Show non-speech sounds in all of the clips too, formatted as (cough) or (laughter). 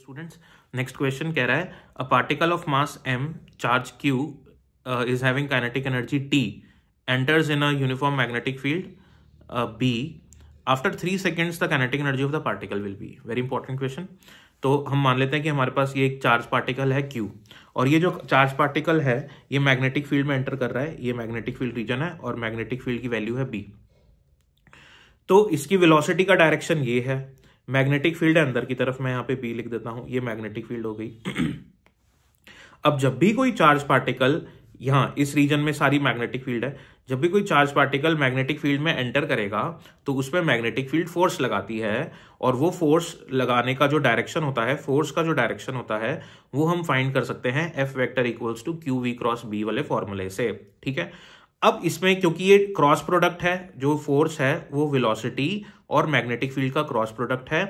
students next question कह रहा है a particle of mass m charge q is having kinetic energy t enters in a uniform magnetic field b after three seconds the kinetic energy of the particle will be very important question तो हम मान लेते हैं कि हमारे पास ये एक charge particle है क्यू और ये जो चार्ज पार्टिकल है ये मैग्नेटिक फील्ड में एंटर कर रहा है ये मैग्नेटिक फील्ड रीजन है और मैग्नेटिक फील्ड की वैल्यू है बी तो इसकी वेलोसिटी का डायरेक्शन ये है मैग्नेटिक फील्ड है अंदर की तरफ मैं यहाँ पे बी लिख देता हूँ ये मैग्नेटिक फील्ड हो गई (clears throat) अब जब भी कोई चार्ज पार्टिकल यहाँ इस रीजन में सारी मैग्नेटिक फील्ड है जब भी कोई चार्ज पार्टिकल मैग्नेटिक फील्ड में एंटर करेगा तो उसमें मैग्नेटिक फील्ड फोर्स लगाती है और वो फोर्स लगाने का जो डायरेक्शन होता है फोर्स का जो डायरेक्शन होता है वो हम फाइंड कर सकते हैं f vector equals to q v cross b वाले फॉर्मूले से ठीक है अब इसमें क्योंकि ये क्रॉस प्रोडक्ट है जो फोर्स है वो वेलोसिटी और मैग्नेटिक फील्ड का क्रॉस प्रोडक्ट है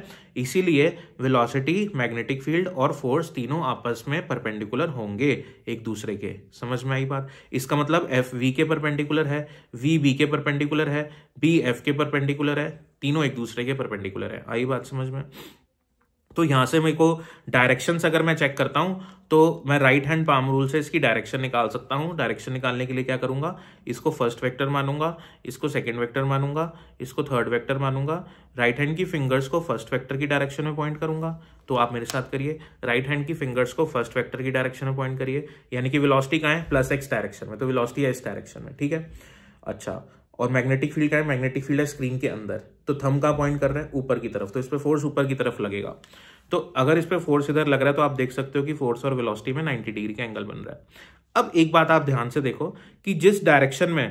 इसीलिए वेलोसिटी मैग्नेटिक फील्ड और फोर्स तीनों आपस में परपेंडिकुलर होंगे एक दूसरे के समझ में आई बात इसका मतलब एफ वी के परपेंडिकुलर है वी बी के परपेंडिकुलर है बी एफ के परपेंडिकुलर है तीनों एक दूसरे के परपेंडिकुलर है आई बात समझ में तो यहां से मेरे को डायरेक्शन अगर मैं चेक करता हूं तो मैं राइट हैंड पाम रूल से इसकी डायरेक्शन निकाल सकता हूं डायरेक्शन निकालने के लिए क्या करूंगा इसको फर्स्ट वेक्टर मानूंगा इसको सेकंड वेक्टर मानूंगा इसको थर्ड वेक्टर मानूंगा राइट हैंड की फिंगर्स को फर्स्ट वेक्टर की डायरेक्शन में पॉइंट करूंगा तो आप मेरे साथ करिए राइट हैंड की फिंगर्स को फर्स्ट वैक्टर की डायरेक्शन में पॉइंट करिए यानी कि विलॉसिटी कहाँ है प्लस एक्स डायरेक्शन में तो विलॉसिटी है इस डायरेक्शन में ठीक है अच्छा और मैग्नेटिक फील्ड क्या है मैग्नेटिक फील्ड है स्क्रीन के अंदर तो थम का पॉइंट कर रहे हैं ऊपर की तरफ तो इस पर फोर्स ऊपर की तरफ लगेगा तो अगर इस पर फोर्स इधर लग रहा है तो आप देख सकते हो कि फोर्स और वेलोसिटी में 90 डिग्री का एंगल बन रहा है अब एक बात आप ध्यान से देखो कि जिस डायरेक्शन में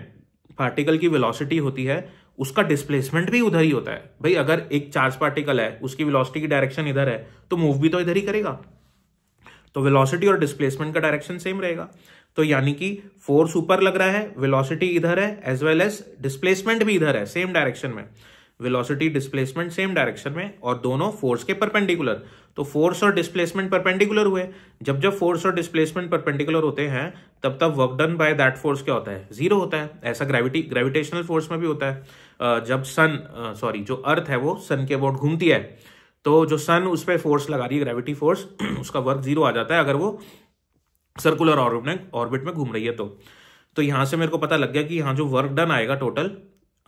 पार्टिकल की वेलोसिटी होती है उसका डिस्प्लेसमेंट भी उधर ही होता है भाई अगर एक चार्ज पार्टिकल है उसकी वेलोसिटी की डायरेक्शन इधर है तो मूव भी तो इधर ही करेगा तो वेलोसिटी और डिस्प्लेसमेंट का डायरेक्शन सेम रहेगा तो यानी कि फोर्स ऊपर लग रहा है वेलोसिटी इधर है एज वेल एज डिस्प्लेसमेंट भी इधर है सेम डायरेक्शन में वेलोसिटी डिस्प्लेसमेंट सेम डायरेक्शन में और दोनों फोर्स के परपेंडिकुलर तो फोर्स और डिस्प्लेसमेंट परपेंडिकुलर हुए जब जब फोर्स और डिस्प्लेसमेंट परपेंडिकुलर होते हैं तब तब work done by that force क्या होता है जीरो होता है ऐसा ग्रेविटी ग्रेविटेशनल फोर्स में भी होता है जब सन सॉरी जो अर्थ है वो सन के अबाउट घूमती है तो जो सन उस पर फोर्स लगा रही है ग्रेविटी फोर्स (clears throat) उसका वर्क जीरो आ जाता है अगर वो सर्कुलर ऑर्बिट में ऑर्बिट में घूम रही है तो तो यहाँ से मेरे को पता लग गया कि यहाँ जो वर्क डन आएगा total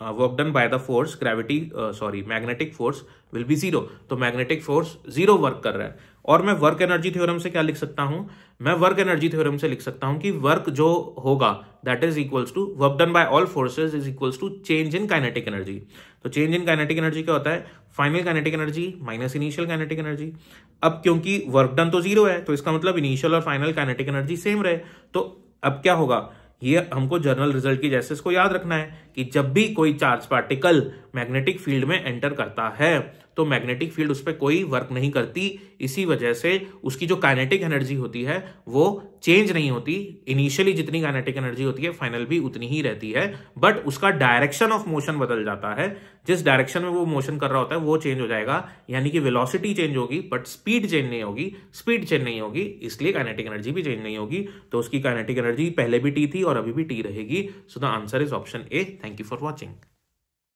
work done by the force gravity sorry magnetic force will be zero तो मैग्नेटिक फोर्स जीरो वर्क कर रहा है और मैं वर्क एनर्जी थ्योरम से क्या लिख सकता हूं मैं वर्क एनर्जी थ्योरम से लिख सकता हूं कि वर्क जो होगा that is equals to work done by all forces is equals to change in kinetic energy तो चेंज इन काइनेटिक एनर्जी क्या होता है final kinetic energy minus initial kinetic energy अब क्योंकि वर्क डन तो जीरो है तो इसका मतलब इनिशियल और फाइनल काइनेटिक एनर्जी सेम रहे तो अब क्या होगा ये हमको जर्नल रिजल्ट की जैसे इसको याद रखना है कि जब भी कोई चार्ज पार्टिकल मैग्नेटिक फील्ड में एंटर करता है तो मैग्नेटिक फील्ड उस पर कोई वर्क नहीं करती इसी वजह से उसकी जो काइनेटिक एनर्जी होती है वो चेंज नहीं होती इनिशियली जितनी काइनेटिक एनर्जी होती है फाइनल भी उतनी ही रहती है बट उसका डायरेक्शन ऑफ मोशन बदल जाता है जिस डायरेक्शन में वो मोशन कर रहा होता है वो चेंज हो जाएगा यानी कि वेलोसिटी चेंज होगी बट स्पीड चेंज नहीं होगी स्पीड चेंज नहीं होगी इसलिए काइनेटिक एनर्जी भी चेंज नहीं होगी तो उसकी काइनेटिक एनर्जी पहले भी टी थी और अभी भी टी रहेगी so the answer is option a thank you for watching